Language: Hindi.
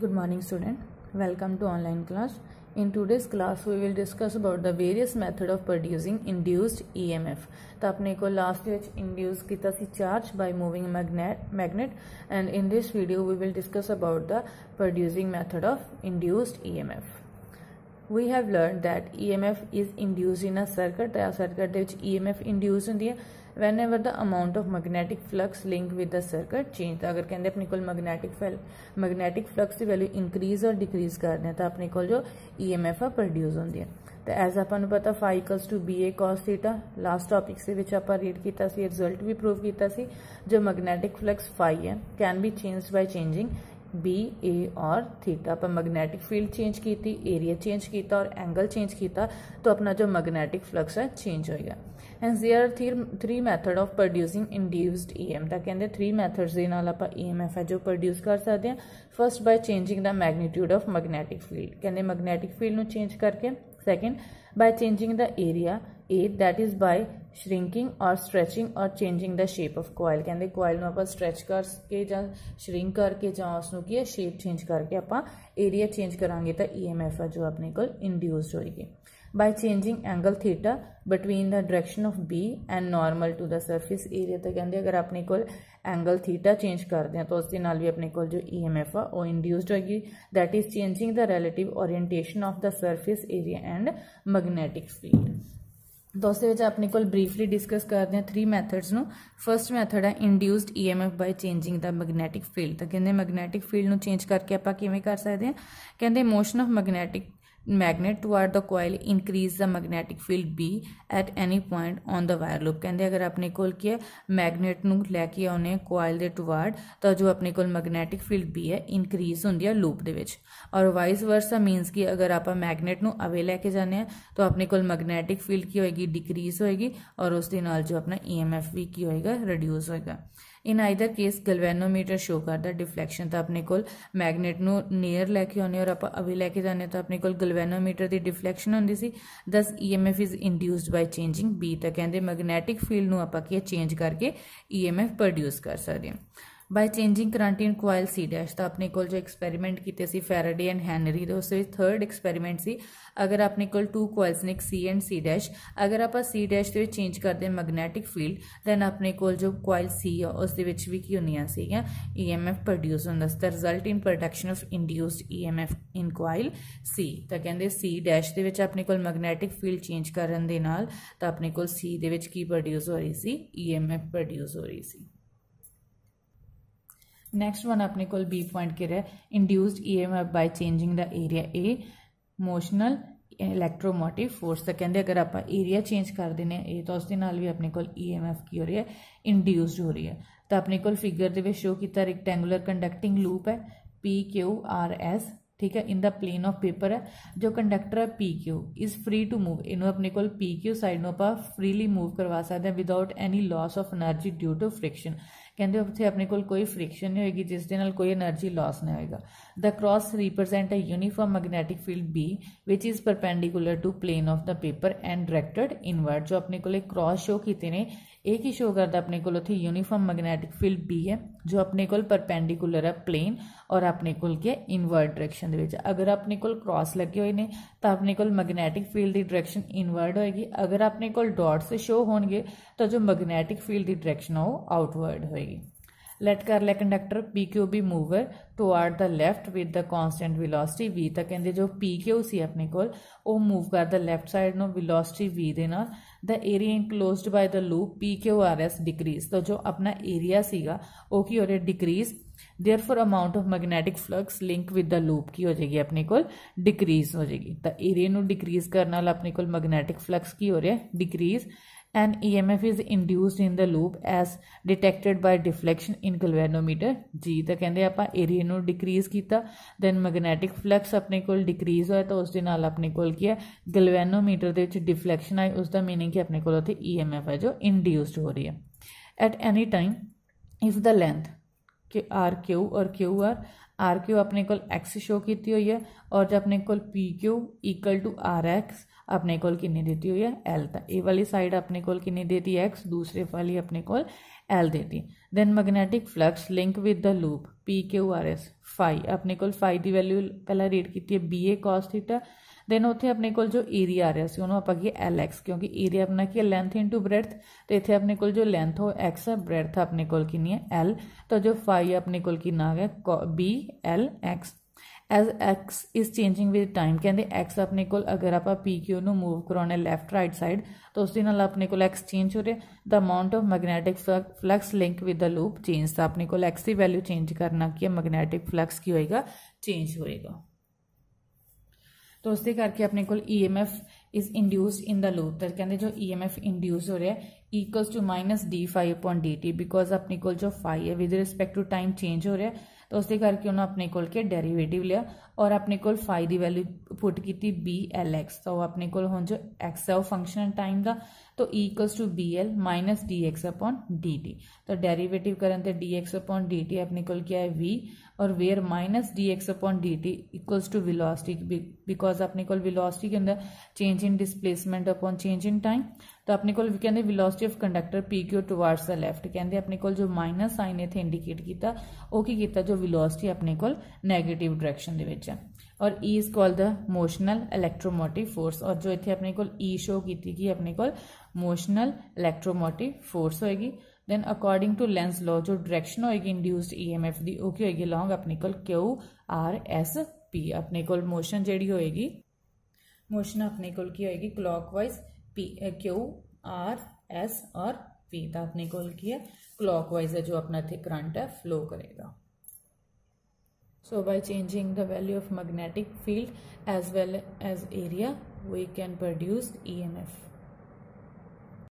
good morning student welcome to online class in today's class we will discuss about the various method of producing induced emf तो अपने last which induced kita si charge by moving magnet magnet and in this video we will discuss about the producing method of induced emf we have learned that emf is induced in a circuit या circuit ਦੇ ਵਿੱਚ emf induced ਹੁੰਦੀ the whenever the amount of magnetic flux link with the circuit change ta agar kehnde apne kol magnetic field magnetic flux di value increase or decrease karde ta apne kol jo emf a produce hundi hai ta as apan nu pata phi equals to ba cos theta last topic se vich apan read kita si result vi prove kita si jo magnetic flux phi hai can be changed by changing B A ਔਰ ਥੀਟਾ ਪਰ ਮੈਗਨੈਟਿਕ ਫੀਲਡ ਚੇਂਜ ਕੀਤੀ ਏਰੀਆ ਚੇਂਜ ਕੀਤਾ ਔਰ ਐਂਗਲ ਚੇਂਜ ਕੀਤਾ ਆਪਣਾ ਜੋ ਮੈਗਨੈਟਿਕ ਫਲਕਸ ਹੈ ਚੇਂਜ ਹੋ ਗਿਆ and there are three method of producing induced EMF ਦਾ ਕਹਿੰਦੇ ਥ੍ਰੀ ਮੈਥਡਸ ਦੇ ਨਾਲ ਆਪਾਂ ਈਐਮਐਫ e ਹੈ ਜੋ ਪ੍ਰੋਡਿਊਸ ਕਰ ਸਕਦੇ ਹਾਂ first by changing the magnitude of magnetic field ਕਹਿੰਦੇ ਮੈਗਨੈਟਿਕ ਫੀਲਡ ਨੂੰ ਚੇਂਜ ਕਰਕੇ second by changing the area एट दैट इज बाय श्रिंकिंग और स्ट्रैचिंग और changing the shape of coil कहते कोयल में आप स्ट्रैच करके ज श्रिंक करके ज उसको की शेप चेंज करके आप एरिया चेंज करा तो ई एम एफ जो अपने को इंड्यूस होगी by changing angle theta between the direction of B and normal to the surface area तो कहें अगर अपने को एंगल थीटा चेंज करते हैं तो उसके भी अपने को जो ई एम एफ आ इंड्यूस्ड होगी that is changing the relative orientation of the surface area and magnetic field ਦੋਸਤ ਵਿੱਚ ਆਪਣੇ ਕੋਲ ਬਰੀਫਲੀ ਡਿਸਕਸ ਕਰਦੇ ਹਾਂ 3 ਮੈਥਡਸ ਨੂੰ ਫਰਸਟ ਮੈਥਡ ਹੈ induced EMF by changing the magnetic field ਤਾਂ ਕਹਿੰਦੇ ਮੈਗਨੈਟਿਕ ਫੀਲਡ ਨੂੰ ਚੇਂਜ ਕਰਕੇ ਆਪਾਂ ਕਿਵੇਂ ਕਰ ਸਕਦੇ ਹਾਂ ਕਹਿੰਦੇ motion of magnetic magnet toward the coil increase the magnetic field B at any point on the wire loop कहें अगर अपने कोल की है मैगनेट न लैके आने कोयल के टूआर्ड तो जो अपने को मैगनैटिक फील्ड बी है इनक्रीज होंगी है लूप और वाइस वर्सा मीनस कि अगर आप मैगनेट न अवे लैके जाने तो अपने को मैगनैटिक फील्ड की होएगी डिक्रीज होएगी और उसके जो अपना ई एम एफ भी की होएगा रिड्यूज़ होएगा in either case galvanometer show ਕਰਦਾ ਡਿਫਲੈਕਸ਼ਨ ਤਾਂ ਆਪਣੇ ਕੋਲ ਮੈਗਨੇਟ ਨੂੰ ਨੀਅਰ ਲੈ ਕੇ ਆਉਨੇ ਔਰ ਆਪਾਂ ਅਵੇ ਲੈ ਕੇ ਜਾਣੇ ਤਾਂ ਆਪਣੇ ਕੋਲ ਗਲਵੈਨੋਮੀਟਰ ਦੀ ਡਿਫਲੈਕਸ਼ਨ ਹੁੰਦੀ ਸੀ thus EMF is induced by changing B ਤਾਂ ਕਹਿੰਦੇ ਮੈਗਨੇਟਿਕ ਫੀਲਡ ਨੂੰ ਆਪਾਂ ਕੀ ਚੇਂਜ ਕਰਕੇ ਈਐਮਐਫ e ਪ੍ਰੋਡਿਊਸ ਕਰ ਸਕਦੇ ਹਾਂ by changing current in coil C dash ਤਾਂ ਆਪਣੇ ਕੋਲ ਜੋ ਐਕਸਪੈਰੀਮੈਂਟ ਕੀਤੇ ਸੀ ਫੈਰਾਡੇ ਐਂਡ ਹੈਨਰੀ ਦੇ ਉਸ ਵਿੱਚ ਥਰਡ ਐਕਸਪੈਰੀਮੈਂਟ ਸੀ ਅਗਰ ਆਪਣੇ ਕੋਲ ਟੂ ਕੋਇਲਸ ਨੇ ਸੀ ਐਂਡ ਸੀ ਡੈਸ਼ ਅਗਰ ਆਪਾਂ ਸੀ ਡੈਸ਼ ਦੇ ਵਿੱਚ ਚੇਂਜ ਕਰਦੇ ਮੈਗਨੈਟਿਕ ਫੀਲਡ ਦੈਨ ਆਪਣੇ ਕੋਲ ਜੋ ਕੋਇਲ ਸੀ ਆ ਉਸ ਦੇ ਵਿੱਚ ਵੀ ਕੀ ਹੁੰਦੀਆਂ ਸੀਗੀਆਂ ਈਐਮਐਫ ਪ੍ਰੋਡਿਊਸ ਹੁੰਦਾ ਸੀ ਤਾਂ result in production of induced EMF in coil C ਤਾਂ ਕਹਿੰਦੇ ਸੀ ਡੈਸ਼ ਦੇ ਵਿੱਚ ਆਪਣੇ ਕੋਲ ਮੈਗਨੈਟਿਕ ਫੀਲਡ ਚੇਂਜ ਕਰਨ ਦੇ ਨਾਲ ਤਾਂ ਆਪਣੇ ਕੋਲ ਸੀ ਦੇ ਵਿੱਚ ਕੀ ਪ੍ਰੋਡਿਊਸ ਹੋ ਰਹੀ ਸੀ ਈਐਮਐਫ ਪ੍ਰੋਡਿਊਸ ਹੋ ਰਹੀ ਸੀ नैक्सट वन अपने को बी पॉइंट कह रहा है induced F by changing the area A motional electromotive force तो कहें अगर आप एरिया चेंज कर दें तो उस भी अपने ਨਾਲ ਵੀ एम एफ की हो रही है ਹੈ हो रही है तो अपने को फिगर के शो किया ਸ਼ੋ कंडक्टिंग लूप है पी क्यू आर एस ठीक है in the plane of paper है जो कंडक्टर है P Q is free to move in अपने को पी क्यू साइड में आप फ्रीली मूव करवा सकते हैं without any loss of energy due to friction ਕਹਿੰਦੇ ਉੱਥੇ ਆਪਣੇ ਕੋਲ ਕੋਈ ਫ੍ਰਿਕਸ਼ਨ ਨਹੀਂ ਹੋਏਗੀ ਜਿਸ ਦੇ ਨਾਲ ਕੋਈ એનર્ਜੀ ਲਾਸ ਨਹੀਂ ਹੋਏਗਾ the cross represent a uniform magnetic field B ਵਿਚ is perpendicular to plane of the paper and directed inward ਜੋ ਆਪਣੇ ਕੋਲੇ ਕ੍ਰਾਸ ਸ਼ੋ ਕੀਤੇ ਨੇ एक ही शो करता अपने को यूनिफॉर्म मैग्नेटिक फील्ड बी है जो अपने को परपेंडिकुलर है प्लेन और अपने को के इनवर्ड डायरेक्शन अगर अपने को क्रॉस लगे हुए ने तो अपने को मैग्नेटिक फील्ड की डायरेक्शन इनवर्ड होएगी अगर अपने को डॉट्स शो होंगे तो जो मैग्नेटिक फील्ड की डायरेक्शन है वो आउटवर्ड होएगी लैट कर लिया conductor P Q be moved to the left with the constant velocity v तो कहें जो पी क्यू से अपने को मूव कर left side velocity v then the area enclosed by the loop P Q R S decrease तो जो अपना एरिया सेगा वह हो रहा है decrease therefore amount of magnetic flux link with the loop की हो जाएगी अपने को डिक्रीज हो जाएगी तो एरिए डिक्रीज करने अपने को मैगनैटिक फ्लक्स की हो रहा है decrease and EMF is induced in the loop as detected by deflection in galvanometer G ਤਾਂ ਕਹਿੰਦੇ ਆਪਾਂ ਏਰੀਆ ਨੂੰ ਡਿਕਰੀਜ਼ ਕੀਤਾ ਦੈਨ ਮੈਗਨੈਟਿਕ ਫਲਕਸ ਆਪਣੇ ਕੋਲ ਡਿਕਰੀਜ਼ ਹੋਇਆ ਤਾਂ ਉਸ ਦੇ ਨਾਲ ਆਪਣੇ ਕੋਲ ਕੀ ਹੈ ਗਲਵੈਨੋਮੀਟਰ ਦੇ ਵਿੱਚ ਡਿਫਲੈਕਸ਼ਨ ਆਈ ਉਸ ਦਾ ਮੀਨਿੰਗ ਕਿ ਆਪਣੇ ਕੋਲ ਉੱਥੇ EMF ਹੈ ਜੋ ਇੰਡਿਊਸਡ ਹੋ ਰਹੀ ਹੈ at any time if the length ਕਿ ਆਰ ਕਿਊ ਔਰ ਕਿਊ ਆਰ ਆਰ ਕਿਊ ਆਪਣੇ ਕੋਲ ਐਕਸ ਸ਼ੋ ਕੀਤੀ ਹੋਈ ਹੈ ਔਰ ਜੇ ਆਪਣੇ ਕੋਲ P Q equal to R X अपने कोल कि देती हुई है एल तक ए वाली साइड अपने कोल कि देती है एक्स दूसरे वाली अपने कोल एल देती then magnetic flux link with the loop P Q R S phi अपने कोल फाई की वैल्यू पहला रीड की है B A cos theta then उ अपने कोल जो एरिया आ रहा है उन्होंने आप एल एक्स क्योंकि एरिया अपना की है लैंथ इन टू ब्रैथ तो इतने अपने को लैंथ हो एक्स है ब्रैथ अपने कोल कि एल तो जो फाई अपने को कि आ गया B L X as X is changing with time कहते एक्स अपने को अगर आप पी क्यू न मूव कराने लैफ्ट राइट साइड तो उस अपने को एक्स चेंज हो रहा the amount of magnetic of magnetic flux link with the loop change ਤਾਂ ਆਪਣੇ ਕੋਲ ਐਕਸ ਦੀ करना कि मैगनैटिक फ्लक्स की होएगा चेंज होएगा तो उसके करके अपने को E M F is induce in the loop तो कहते जो ई एम एफ इंड्यूस हो रहा है equal to minus D phi upon D T because अपने को जो फाइव है with respect to time change हो रहा है तो उस करके उन्होंने अपने को डेरीवेटिव लिया और अपने को फाई की वैल्यू पुट की बी एल एक्स तो अपने को जो एक्स है वह फंक्शन टाइम का तो equals to B L minus D X upon D T तो डेरीवेटिव करने तो D X upon D T अपने को है वी और where minus D X upon D T equals to velocity because अपने को विलॉसिटी के अंदर change in displacement upon change in time तो अपने को कहते velocity of conductor P Q towards the left कहते अपने को जो माइनस साइन इतने इंडीकेट किया ਉਹ ਕੀ ਕੀਤਾ ਜੋ ਵੈਲੋਸਿਟੀ ਆਪਣੇ ਕੋਲ 네ਗੇਟਿਵ ਡਾਇਰੈਕਸ਼ਨ ਦੇ ਵਿੱਚ ਹੈ ਔਰ E is called the motional electromotive force ਔਰ ਜੋ ਇੱਥੇ ਆਪਣੇ ਕੋਲ E ਸ਼ੋ ਕੀਤੀ ਗਈ ਆਪਣੇ ਕੋਲ motional electromotive force then according to Lenz's law जो डायरेक्शन होएगी इंड्यूस्ड ईएमएफ e दी ओह की होएगी लॉन्ग अपने कोल क्यू आर एस पी अपने कोल मोशन जी होएगी मोशन अपने कोल की होएगी clockwise P Q R S और पी तो अपने कोल की है क्लॉकवाइज है जो अपना इतने करंट है फ्लो करेगा so changing the value of magnetic field as well as area we can produce E M F